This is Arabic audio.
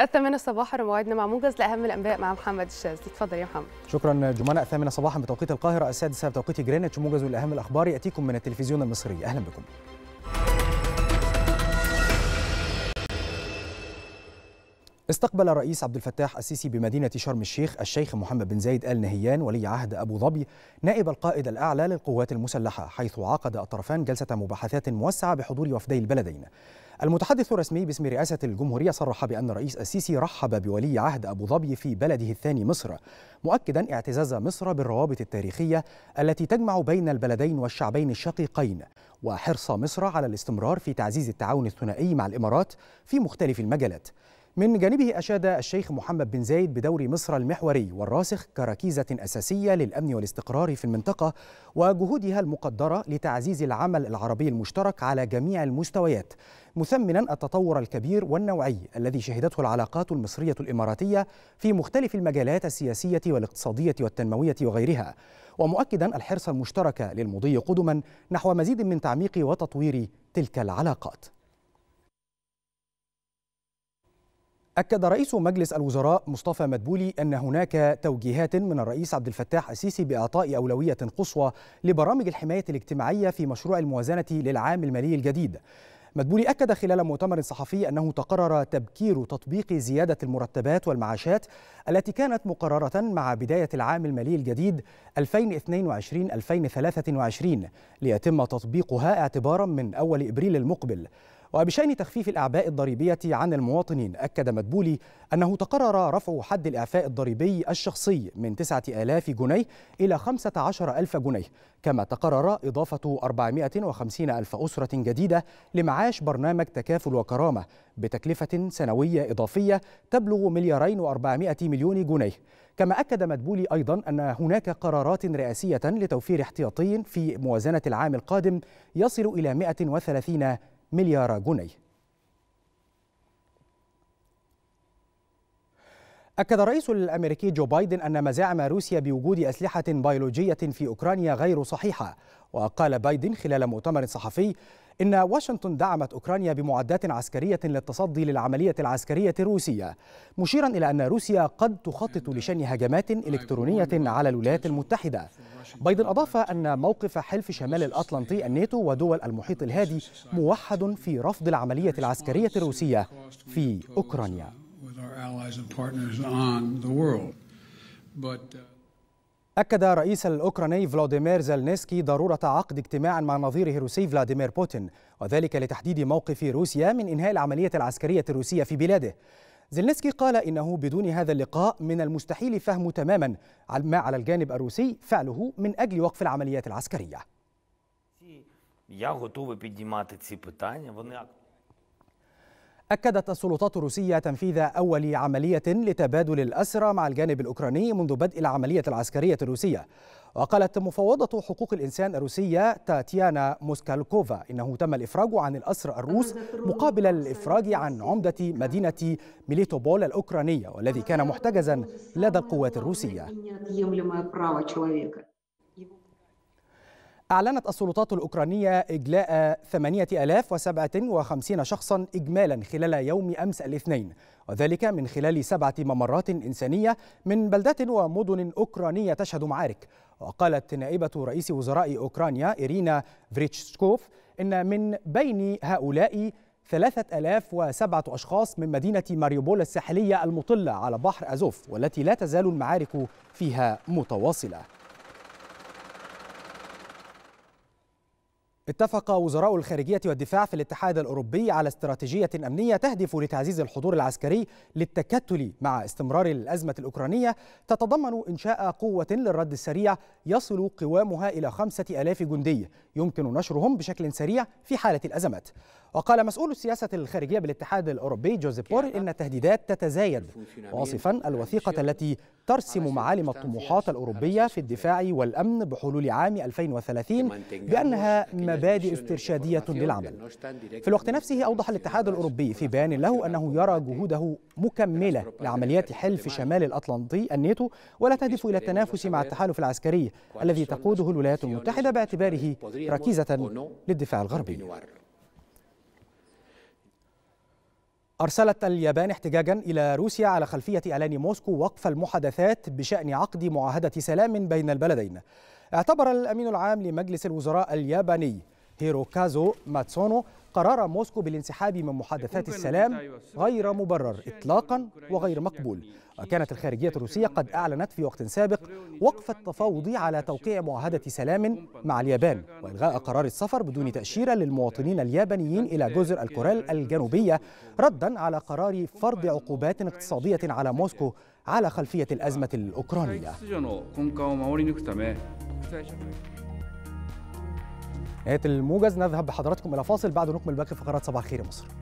الثامنة صباحا وموعدنا مع موجز لأهم الأنباء مع محمد الشاذلي تفضل يا محمد شكرا جمانة الثامنة صباحا بتوقيت القاهرة السادسة بتوقيت جرينتش موجز والأهم الأخبار يأتيكم من التلفزيون المصري أهلا بكم استقبل الرئيس عبد الفتاح السيسي بمدينة شرم الشيخ الشيخ محمد بن زايد آل نهيان ولي عهد أبو ظبي نائب القائد الأعلى للقوات المسلحة حيث عقد الطرفان جلسة مباحثات موسعة بحضور وفدي البلدين المتحدث الرسمي باسم رئاسة الجمهورية صرح بأن الرئيس السيسي رحب بولي عهد أبو ظبي في بلده الثاني مصر مؤكدا اعتزاز مصر بالروابط التاريخية التي تجمع بين البلدين والشعبين الشقيقين وحرص مصر على الاستمرار في تعزيز التعاون الثنائي مع الإمارات في مختلف المجالات من جانبه أشاد الشيخ محمد بن زايد بدور مصر المحوري والراسخ كركيزة أساسية للأمن والاستقرار في المنطقة وجهودها المقدرة لتعزيز العمل العربي المشترك على جميع المستويات مثمنا التطور الكبير والنوعي الذي شهدته العلاقات المصرية الإماراتية في مختلف المجالات السياسية والاقتصادية والتنموية وغيرها ومؤكدا الحرص المشترك للمضي قدما نحو مزيد من تعميق وتطوير تلك العلاقات أكد رئيس مجلس الوزراء مصطفى مدبولي أن هناك توجيهات من الرئيس عبد الفتاح السيسي بإعطاء أولوية قصوى لبرامج الحماية الاجتماعية في مشروع الموازنة للعام المالي الجديد. مدبولي أكد خلال مؤتمر صحفي أنه تقرر تبكير تطبيق زيادة المرتبات والمعاشات التي كانت مقررة مع بداية العام المالي الجديد 2022-2023 ليتم تطبيقها اعتبارا من أول إبريل المقبل. وبشأن تخفيف الأعباء الضريبية عن المواطنين أكد مدبولي أنه تقرر رفع حد الإعفاء الضريبي الشخصي من 9000 جنيه إلى 15000 جنيه كما تقرر إضافة 450 ألف أسرة جديدة لمعاش برنامج تكافل وكرامة بتكلفة سنوية إضافية تبلغ مليارين و400 مليون جنيه كما أكد مدبولي أيضا أن هناك قرارات رئاسية لتوفير احتياطي في موازنة العام القادم يصل إلى 130 مليار جنيه أكد الرئيس الأمريكي جو بايدن أن مزاعم روسيا بوجود أسلحة بيولوجية في أوكرانيا غير صحيحة وقال بايدن خلال مؤتمر صحفي إن واشنطن دعمت أوكرانيا بمعدات عسكرية للتصدي للعملية العسكرية الروسية مشيرا إلى أن روسيا قد تخطط لشن هجمات إلكترونية على الولايات المتحدة بايدن أضاف أن موقف حلف شمال الأطلنطي الناتو ودول المحيط الهادي موحد في رفض العملية العسكرية الروسية في أوكرانيا أكد رئيس الأوكراني فلاديمير زلنسكي ضرورة عقد اجتماع مع نظيره الروسي فلاديمير بوتين وذلك لتحديد موقف روسيا من إنهاء العملية العسكرية الروسية في بلاده زلنسكي قال إنه بدون هذا اللقاء من المستحيل فهم تماما ما على الجانب الروسي فعله من أجل وقف العمليات العسكرية أكدت السلطات الروسية تنفيذ أول عملية لتبادل الأسرى مع الجانب الأوكراني منذ بدء العملية العسكرية الروسية وقالت مفوضة حقوق الإنسان الروسية تاتيانا موسكالكوفا إنه تم الإفراج عن الأسر الروس مقابل الإفراج عن عمدة مدينة ميليتوبول الأوكرانية والذي كان محتجزا لدى القوات الروسية أعلنت السلطات الأوكرانية إجلاء 8057 شخصا إجمالا خلال يوم أمس الاثنين وذلك من خلال سبعة ممرات إنسانية من بلدات ومدن أوكرانية تشهد معارك وقالت نائبة رئيس وزراء أوكرانيا إيرينا فريتشكوف إن من بين هؤلاء 3007 أشخاص من مدينة ماريوبول الساحلية المطلة على بحر أزوف والتي لا تزال المعارك فيها متواصلة اتفق وزراء الخارجية والدفاع في الاتحاد الأوروبي على استراتيجية أمنية تهدف لتعزيز الحضور العسكري للتكتل مع استمرار الأزمة الأوكرانية تتضمن إنشاء قوة للرد السريع يصل قوامها إلى خمسة ألاف جندي يمكن نشرهم بشكل سريع في حالة الأزمات وقال مسؤول السياسة الخارجية بالاتحاد الأوروبي جوزيف بور إن التهديدات تتزايد واصفا الوثيقة التي ترسم معالم الطموحات الأوروبية في الدفاع والأمن بحلول عام 2030 بأنها مبادئ استرشادية للعمل في الوقت نفسه أوضح الاتحاد الأوروبي في بيان له أنه يرى جهوده مكملة لعمليات حلف شمال الأطلنطي الناتو ولا تهدف إلى التنافس مع التحالف العسكري الذي تقوده الولايات المتحدة باعتباره ركيزة للدفاع الغربي أرسلت اليابان احتجاجا إلى روسيا على خلفية إعلان موسكو وقف المحادثات بشأن عقد معاهدة سلام بين البلدين اعتبر الأمين العام لمجلس الوزراء الياباني هيروكازو ماتسونو قرار موسكو بالانسحاب من محادثات السلام أيوة، غير مبرر إطلاقا وغير مقبول وكانت الخارجية الروسية قد أعلنت في وقت سابق وقف التفاوض على توقيع معاهدة سلام مع اليابان وإلغاء قرار السفر بدون تأشيرة للمواطنين اليابانيين إلى جزر الكورال الجنوبية ردا على قرار فرض عقوبات اقتصادية على موسكو على خلفية الأزمة الأوكرانية نهايه الموجز نذهب بحضراتكم الى فاصل بعد نكمل باقي فقرات صباح الخير مصر